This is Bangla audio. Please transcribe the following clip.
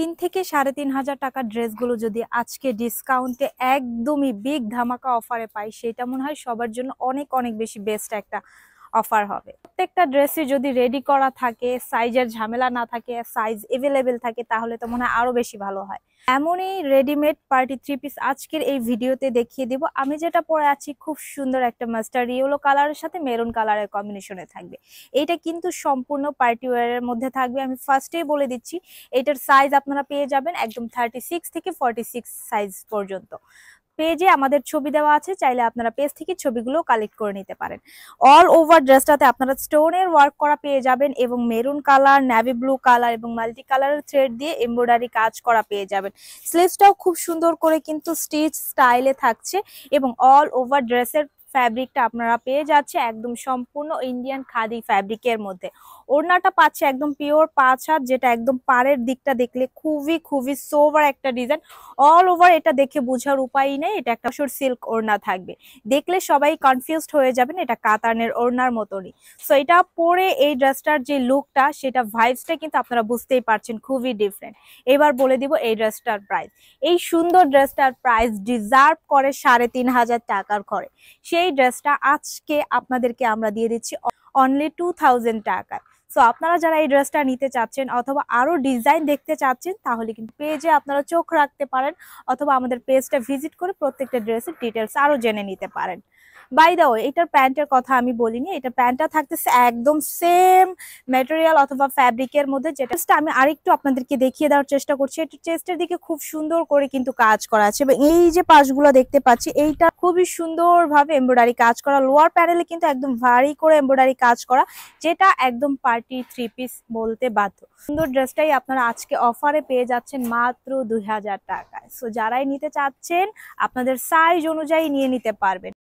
তিন থেকে সাড়ে তিন হাজার টাকার ড্রেসগুলো যদি আজকে ডিসকাউন্টে একদমই বিগ ধামাকা অফারে পাই সেটা মনে হয় সবার জন্য অনেক অনেক বেশি বেস্ট একটা অফার হবে প্রত্যেকটা ড্রেসই যদি রেডি করা থাকে সাইজের ঝামেলা না থাকে সাইজ এভেলেবেল থাকে তাহলে তো মনে হয় আরও বেশি ভালো হয় এমনই রেডিমেড পার্টি থ্রি পিস আজকের এই ভিডিওতে দেখিয়ে দিব আমি যেটা পরে আছি খুব সুন্দর একটা মাস্টার ইয়েলো কালারের সাথে মেরুন কালারের কম্বিনেশনে থাকবে এইটা কিন্তু সম্পূর্ণ পার্টি ওয়ারের মধ্যে থাকবে আমি ফার্স্টেই বলে দিচ্ছি এটার সাইজ আপনারা পেয়ে যাবেন একদম থার্টি থেকে ফর্টি সাইজ পর্যন্ত পেজে আমাদের ছবি দেওয়া আছে চাইলে আপনারা পেজ থেকে ছবিগুলো কালেক্ট করে নিতে পারেন অল ওভার ড্রেসটাতে আপনারা স্টোনের ওয়ার্ক করা পেয়ে যাবেন এবং maroon colour navy blue colour এবং মাল্টি কালারের থ্রেড দিয়ে এমব্রয়ডারি কাজ করা পেয়ে যাবেন স্লিভসটাও খুব সুন্দর করে কিন্তু স্টিচ স্টাইলে থাকছে এবং অল ওভার ড্রেসের ফ্যাব্রিকটা আপনারা পেয়ে যাচ্ছে একদম সম্পূর্ণ ইন্ডিয়ান খাদি ফ্যাব্রিকের মধ্যে ওড়নাটা পাচ্ছে একদম পিওর পাঁচ হাত যেটা একদম পাড়ের দিকটা দেখলে খুবই খুবই সোভার একটা ডিজাইন অল ওভার এটা দেখে বোঝার উপায় নেই এটা একটা সুর সিল্ক ওড়না থাকবে দেখলে সবাই কনফিউজড হয়ে যাবেন এটা কাতানের ওড়নার মতনই সো এটা পরে এই ড্রেসটার যে লুকটা সেটা ভাইবসটা কিন্তু আপনারা বুঝতেই পারছেন খুবই ডিফারেন্ট এবার বলে দিব এই ড্রেসটার প্রাইস এই সুন্দর ড্রেসটার প্রাইস ডিজার্ভ করে সাড়ে তিন হাজার টাকার ঘরে সে সেই ড্রেসটা আজকে আপনাদেরকে আমরা দিয়ে দিচ্ছি অনলি টু থাউজেন্ড টাকায় সো আপনারা যারা এই ড্রেসটা নিতে চাচ্ছেন অথবা আরও ডিজাইন দেখতে চাচ্ছেন তাহলে কিন্তু পেজে আপনারা চোখ রাখতে পারেন অথবা আমাদের পেজটা ভিজিট করে প্রত্যেকটা ড্রেসের ডিটেলস আরও জেনে নিতে পারেন বাই দাও এটার প্যান্টের কথা আমি বলিনি এটা প্যান্টটা থাকতেছে একদম সেম ম্যাটেরিয়াল অথবা ফ্যাব্রিকের মধ্যে যেটা আমি আরেকটু আপনাদেরকে দেখিয়ে দেওয়ার চেষ্টা করছি এটা চেস্টের দিকে খুব সুন্দর করে কিন্তু কাজ করা আছে এবং এই যে পাশগুলো দেখতে পাচ্ছি এইটা খুবই সুন্দরভাবে এমব্রয়ডারি কাজ করা লোয়ার প্যানেলে কিন্তু একদম ভারী করে এমব্রয়ডারি কাজ করা যেটা একদম পার পার্টি থ্রি পিস বলতে বাধ্য সুন্দর ড্রেসটাই আপনারা আজকে অফারে পেয়ে যাচ্ছেন মাত্র দুই হাজার টাকায় সো যারাই নিতে চাচ্ছেন আপনাদের সাইজ অনুযায়ী নিয়ে নিতে পারবেন